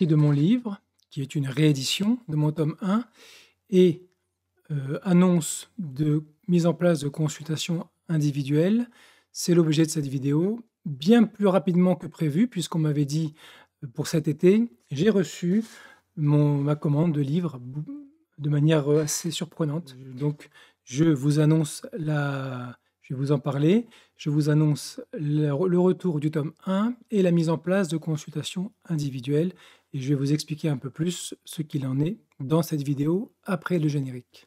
de mon livre, qui est une réédition de mon tome 1, et euh, annonce de mise en place de consultations individuelles. C'est l'objet de cette vidéo, bien plus rapidement que prévu, puisqu'on m'avait dit pour cet été, j'ai reçu ma commande de livre de manière euh, assez surprenante. Donc, je vous annonce la je vais vous en parler. Je vous annonce le, le retour du tome 1 et la mise en place de consultations individuelles. Et je vais vous expliquer un peu plus ce qu'il en est dans cette vidéo après le générique.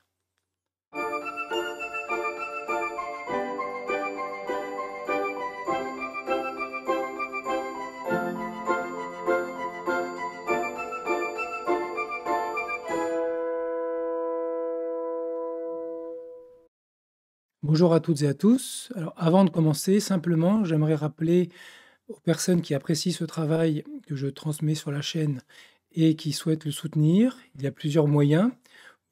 Bonjour à toutes et à tous. Alors, avant de commencer, simplement, j'aimerais rappeler aux personnes qui apprécient ce travail que je transmets sur la chaîne et qui souhaitent le soutenir, il y a plusieurs moyens.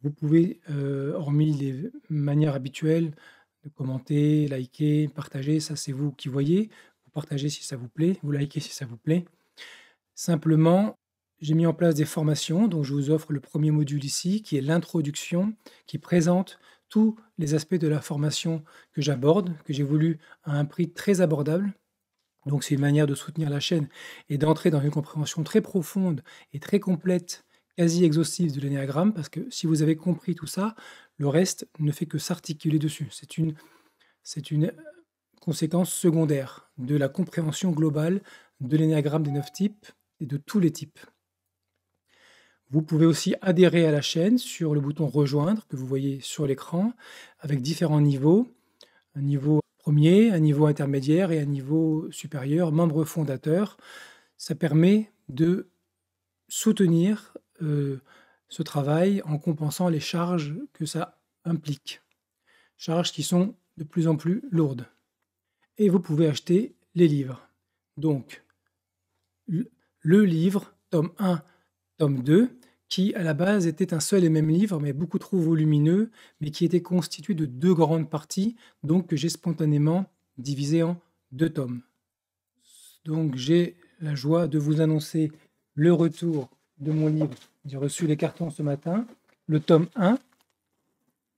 Vous pouvez, euh, hormis les manières habituelles de commenter, liker, partager, ça c'est vous qui voyez. Vous partagez si ça vous plaît, vous likez si ça vous plaît. Simplement, j'ai mis en place des formations, donc je vous offre le premier module ici, qui est l'introduction, qui présente tous les aspects de la formation que j'aborde, que j'ai voulu à un prix très abordable. Donc c'est une manière de soutenir la chaîne et d'entrer dans une compréhension très profonde et très complète, quasi exhaustive de l'énéagramme, parce que si vous avez compris tout ça, le reste ne fait que s'articuler dessus. C'est une, c'est une conséquence secondaire de la compréhension globale de l'énéagramme des neuf types et de tous les types. Vous pouvez aussi adhérer à la chaîne sur le bouton rejoindre que vous voyez sur l'écran avec différents niveaux. Un niveau premier, un niveau intermédiaire et un niveau supérieur, membre fondateur. Ça permet de soutenir euh, ce travail en compensant les charges que ça implique. Charges qui sont de plus en plus lourdes. Et vous pouvez acheter les livres. Donc, le livre, tome 1, tome 2, qui à la base était un seul et même livre, mais beaucoup trop volumineux, mais qui était constitué de deux grandes parties, donc que j'ai spontanément divisé en deux tomes. Donc j'ai la joie de vous annoncer le retour de mon livre. J'ai reçu les cartons ce matin, le tome 1,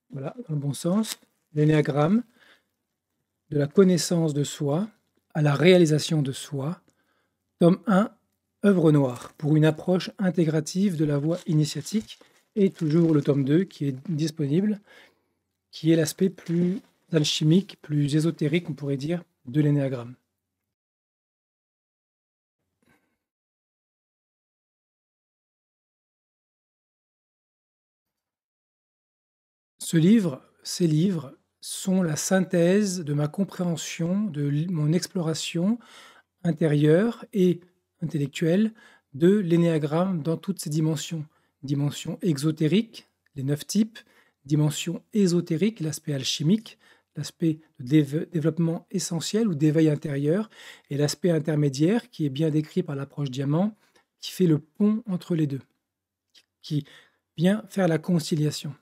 voilà, dans le bon sens, l'énéagramme, de la connaissance de soi à la réalisation de soi, tome 1 Œuvre noire, pour une approche intégrative de la voie initiatique, et toujours le tome 2 qui est disponible, qui est l'aspect plus alchimique, plus ésotérique, on pourrait dire, de l'énéagramme. Ce livre, ces livres, sont la synthèse de ma compréhension, de mon exploration intérieure et intellectuelle de l'énéagramme dans toutes ses dimensions. Dimension exotérique, les neuf types, dimension ésotérique, l'aspect alchimique, l'aspect de développement essentiel ou d'éveil intérieur, et l'aspect intermédiaire qui est bien décrit par l'approche diamant, qui fait le pont entre les deux, qui vient faire la conciliation.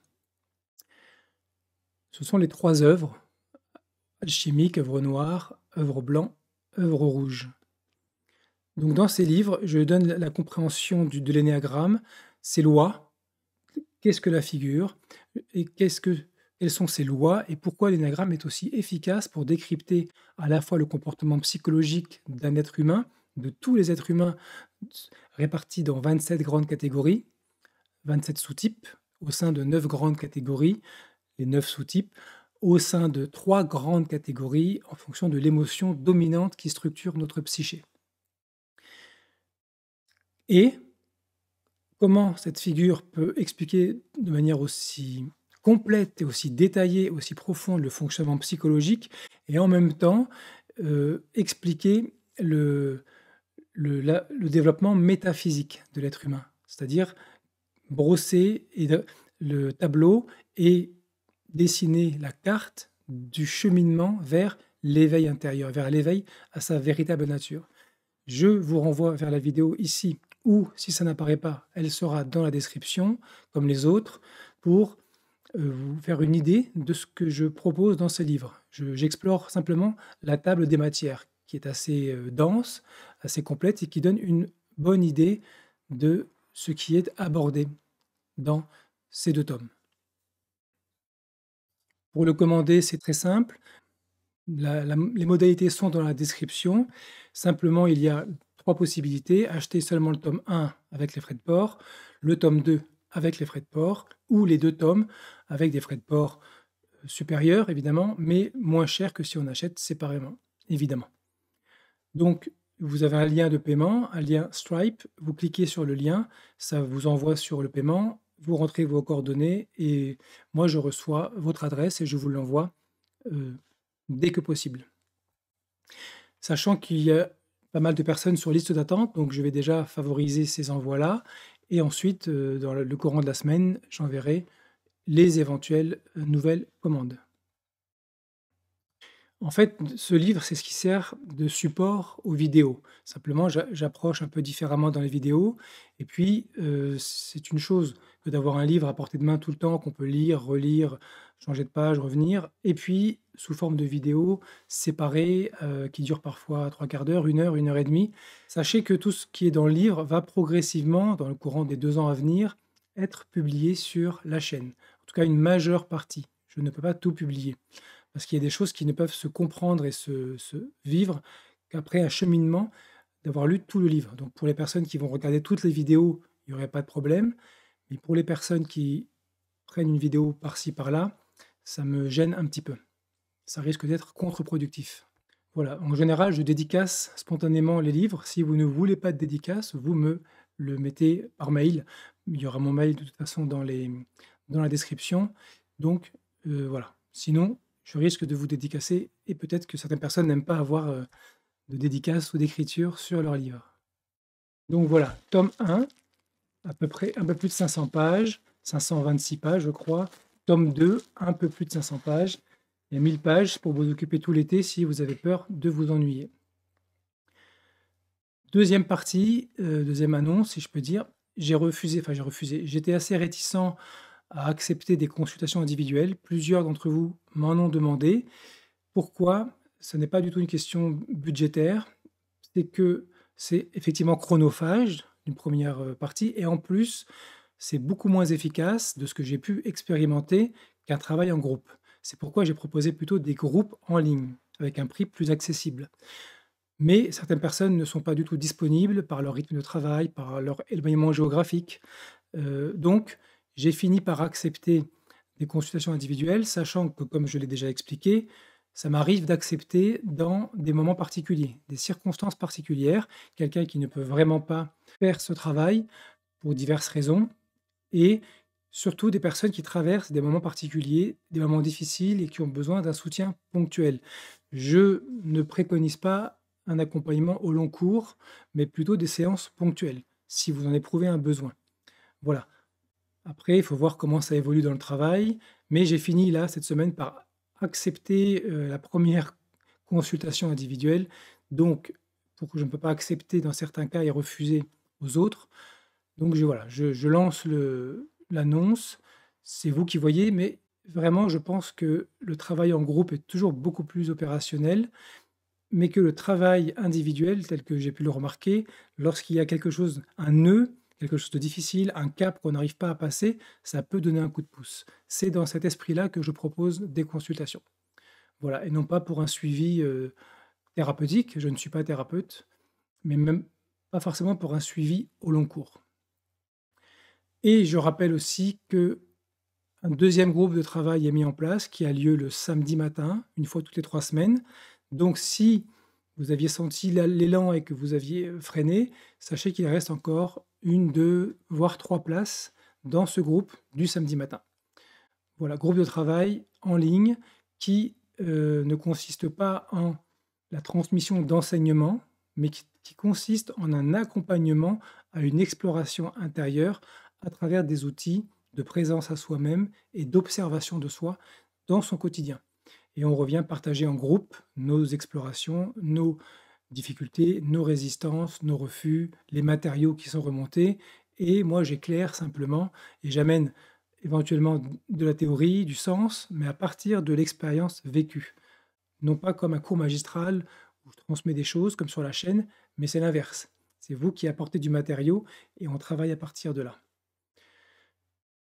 Ce sont les trois œuvres, alchimique, œuvre noire, œuvre blanc, œuvre rouge. Donc dans ces livres, je donne la compréhension de l'énéagramme, ses lois, qu'est-ce que la figure, et qu'est-ce que, quelles sont ses lois, et pourquoi l'énéagramme est aussi efficace pour décrypter à la fois le comportement psychologique d'un être humain, de tous les êtres humains répartis dans 27 grandes catégories, 27 sous-types, au sein de 9 grandes catégories, les 9 sous-types, au sein de trois grandes catégories en fonction de l'émotion dominante qui structure notre psyché. Et comment cette figure peut expliquer de manière aussi complète et aussi détaillée, aussi profonde le fonctionnement psychologique et en même temps euh, expliquer le, développement métaphysique de l'être humain, c'est-à-dire brosser le tableau et dessiner la carte du cheminement vers l'éveil intérieur, vers l'éveil à sa véritable nature. Je vous renvoie vers la vidéo ici ou si ça n'apparaît pas, elle sera dans la description, comme les autres, pour euh, vous faire une idée de ce que je propose dans ce livre. J'explore simplement la table des matières, qui est assez euh, dense, assez complète, et qui donne une bonne idée de ce qui est abordé dans ces deux tomes. Pour le commander, c'est très simple. les modalités sont dans la description. Simplement, il y a trois possibilités, acheter seulement le tome 1 avec les frais de port, le tome 2 avec les frais de port, ou les deux tomes avec des frais de port euh, supérieurs, évidemment, mais moins cher que si on achète séparément, évidemment. Donc, vous avez un lien de paiement, un lien Stripe, vous cliquez sur le lien, ça vous envoie sur le paiement, vous rentrez vos coordonnées et moi je reçois votre adresse et je vous l'envoie euh, dès que possible. Sachant qu'il y a pas mal de personnes sur liste d'attente, donc je vais déjà favoriser ces envois-là. Et ensuite, euh, dans le courant de la semaine, j'enverrai les éventuelles nouvelles commandes. En fait, ce livre, c'est ce qui sert de support aux vidéos. Simplement, j'approche un peu différemment dans les vidéos. Et puis, euh, c'est une chose que d'avoir un livre à portée de main tout le temps, qu'on peut lire, relire, changer de page, revenir. Et puis, sous forme de vidéos séparées, euh, qui durent parfois trois quarts d'heure, une heure, une heure et demie. Sachez que tout ce qui est dans le livre va progressivement, dans le courant des deux ans à venir, être publié sur la chaîne. En tout cas, une majeure partie. Je ne peux pas tout publier parce qu'il y a des choses qui ne peuvent se comprendre et se, vivre qu'après un cheminement d'avoir lu tout le livre. Donc pour les personnes qui vont regarder toutes les vidéos, il n'y aurait pas de problème, mais pour les personnes qui prennent une vidéo par-ci par-là, ça me gêne un petit peu. Ça risque d'être contre-productif. Voilà, en général, je dédicace spontanément les livres. Si vous ne voulez pas de dédicace, vous me le mettez par mail. Il y aura mon mail de toute façon dans, les, dans la description. Donc euh, voilà. Sinon, je risque de vous dédicacer et peut-être que certaines personnes n'aiment pas avoir euh, de dédicace ou d'écriture sur leur livre. Donc voilà, tome 1, à peu près un peu plus de 500 pages, 526 pages je crois. Tome 2, un peu plus de 500 pages. Il y a 1000 pages pour vous occuper tout l'été si vous avez peur de vous ennuyer. Deuxième partie, euh, deuxième annonce, si je peux dire, j'ai refusé, enfin j'ai refusé, j'étais assez réticent à accepter des consultations individuelles. Plusieurs d'entre vous m'en ont demandé. Pourquoi Ce n'est pas du tout une question budgétaire, c'est que c'est effectivement chronophage d'une première euh, partie, et en plus, c'est beaucoup moins efficace de ce que j'ai pu expérimenter qu'un travail en groupe. C'est pourquoi j'ai proposé plutôt des groupes en ligne, avec un prix plus accessible. Mais certaines personnes ne sont pas du tout disponibles par leur rythme de travail, par leur éloignement géographique. Euh, donc, j'ai fini par accepter des consultations individuelles, sachant que, comme je l'ai déjà expliqué, ça m'arrive d'accepter dans des moments particuliers, des circonstances particulières, quelqu'un qui ne peut vraiment pas faire ce travail pour diverses raisons, et surtout des personnes qui traversent des moments particuliers, des moments difficiles et qui ont besoin d'un soutien ponctuel. Je ne préconise pas un accompagnement au long cours, mais plutôt des séances ponctuelles, si vous en éprouvez un besoin. Voilà. Après, il faut voir comment ça évolue dans le travail. Mais j'ai fini là, cette semaine, par accepter euh, la première consultation individuelle. Donc, pour que je ne peux pas accepter dans certains cas et refuser aux autres. Donc, je, voilà, je lance l'annonce. C'est vous qui voyez, mais vraiment, je pense que le travail en groupe est toujours beaucoup plus opérationnel, mais que le travail individuel, tel que j'ai pu le remarquer, lorsqu'il y a quelque chose, un nœud, quelque chose de difficile, un cap qu'on n'arrive pas à passer, ça peut donner un coup de pouce. C'est dans cet esprit-là que je propose des consultations. Voilà, et non pas pour un suivi euh, thérapeutique, je ne suis pas thérapeute, mais même pas forcément pour un suivi au long cours. Et je rappelle aussi que un deuxième groupe de travail est mis en place qui a lieu le samedi matin, une fois toutes les trois semaines. Donc si vous aviez senti l'élan et que vous aviez euh, freiné, sachez qu'il reste encore une, deux, voire trois places dans ce groupe du samedi matin. Voilà, groupe de travail en ligne qui euh, ne consiste pas en la transmission d'enseignement, mais qui consiste en un accompagnement à une exploration intérieure à travers des outils de présence à soi-même et d'observation de soi dans son quotidien et on revient partager en groupe nos explorations, nos difficultés, nos résistances, nos refus, les matériaux qui sont remontés. Et moi, j'éclaire simplement et j'amène éventuellement de la théorie, du sens, mais à partir de l'expérience vécue. Non pas comme un cours magistral où je transmets des choses comme sur la chaîne, mais c'est l'inverse. C'est vous qui apportez du matériau et on travaille à partir de là.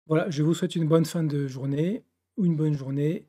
Voilà, je vous souhaite une bonne fin de journée ou une bonne journée